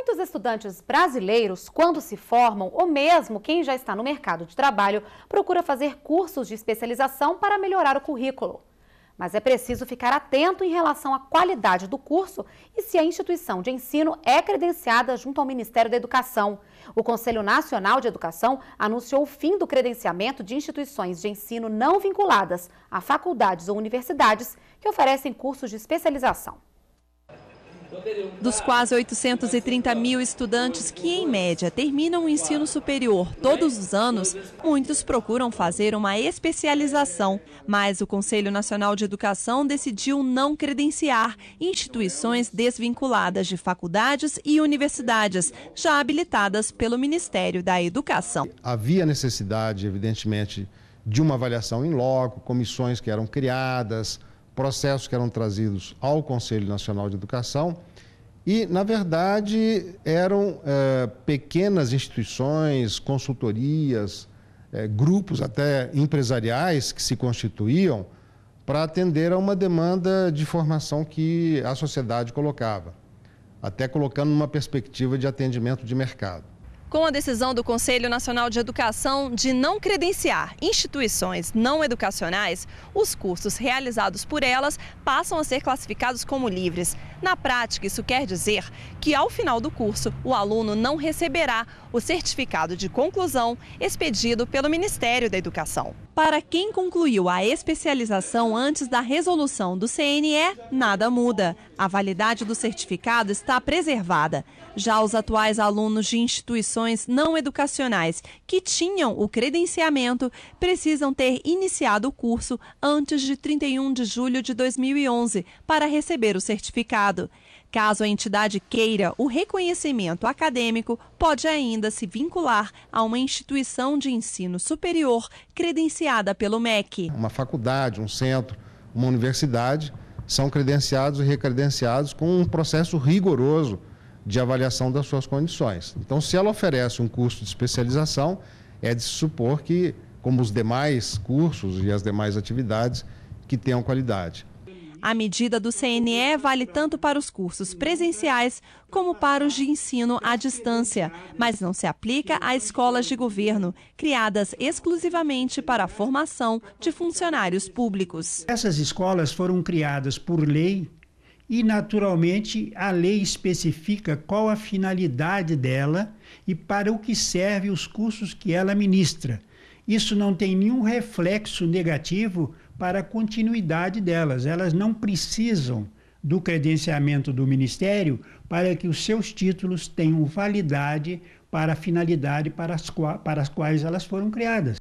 muitos estudantes brasileiros, quando se formam, ou mesmo quem já está no mercado de trabalho, procura fazer cursos de especialização para melhorar o currículo. Mas é preciso ficar atento em relação à qualidade do curso e se a instituição de ensino é credenciada junto ao Ministério da Educação. O Conselho Nacional de Educação anunciou o fim do credenciamento de instituições de ensino não vinculadas a faculdades ou universidades que oferecem cursos de especialização. Dos quase 830 mil estudantes que, em média, terminam o ensino superior todos os anos, muitos procuram fazer uma especialização. Mas o Conselho Nacional de Educação decidiu não credenciar instituições desvinculadas de faculdades e universidades, já habilitadas pelo Ministério da Educação. Havia necessidade, evidentemente, de uma avaliação em loco, comissões que eram criadas processos que eram trazidos ao Conselho Nacional de Educação e, na verdade, eram é, pequenas instituições, consultorias, é, grupos até empresariais que se constituíam para atender a uma demanda de formação que a sociedade colocava, até colocando uma perspectiva de atendimento de mercado. Com a decisão do Conselho Nacional de Educação de não credenciar instituições não educacionais, os cursos realizados por elas passam a ser classificados como livres. Na prática, isso quer dizer que, ao final do curso, o aluno não receberá o certificado de conclusão expedido pelo Ministério da Educação. Para quem concluiu a especialização antes da resolução do CNE, nada muda. A validade do certificado está preservada. Já os atuais alunos de instituições instituições não educacionais que tinham o credenciamento precisam ter iniciado o curso antes de 31 de julho de 2011 para receber o certificado. Caso a entidade queira o reconhecimento acadêmico, pode ainda se vincular a uma instituição de ensino superior credenciada pelo MEC. Uma faculdade, um centro, uma universidade são credenciados e recredenciados com um processo rigoroso de avaliação das suas condições. Então, se ela oferece um curso de especialização, é de supor que, como os demais cursos e as demais atividades, que tenham qualidade. A medida do CNE vale tanto para os cursos presenciais como para os de ensino à distância, mas não se aplica a escolas de governo, criadas exclusivamente para a formação de funcionários públicos. Essas escolas foram criadas por lei e, naturalmente, a lei especifica qual a finalidade dela e para o que servem os cursos que ela ministra. Isso não tem nenhum reflexo negativo para a continuidade delas. Elas não precisam do credenciamento do Ministério para que os seus títulos tenham validade para a finalidade para as, para as quais elas foram criadas.